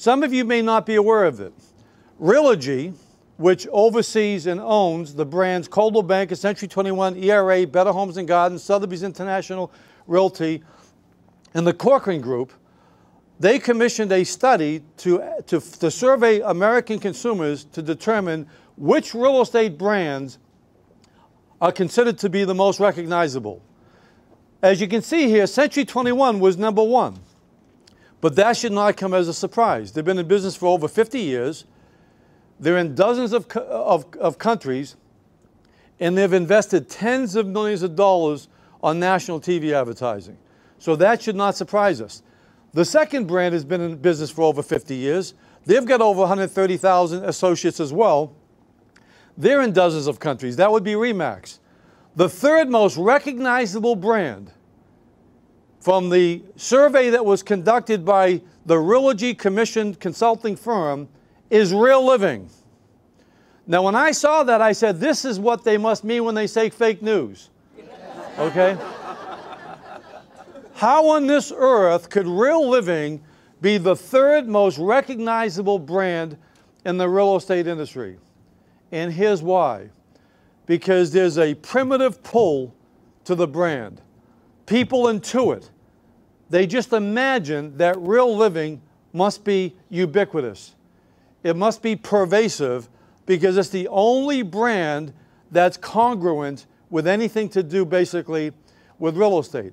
Some of you may not be aware of it. Realogy, which oversees and owns the brands Coldwell Banker, Century 21, ERA, Better Homes and Gardens, Sotheby's International Realty, and the Corcoran Group, they commissioned a study to, to, to survey American consumers to determine which real estate brands are considered to be the most recognizable. As you can see here, Century 21 was number one. But that should not come as a surprise. They've been in business for over 50 years. They're in dozens of, of, of countries, and they've invested tens of millions of dollars on national TV advertising. So that should not surprise us. The second brand has been in business for over 50 years. They've got over 130,000 associates as well. They're in dozens of countries. That would be Remax. The third most recognizable brand from the survey that was conducted by the Realogy Commission consulting firm, is real living. Now, when I saw that, I said, this is what they must mean when they say fake news. Okay? How on this earth could real living be the third most recognizable brand in the real estate industry? And here's why because there's a primitive pull to the brand people intuit. They just imagine that real living must be ubiquitous. It must be pervasive because it's the only brand that's congruent with anything to do basically with real estate.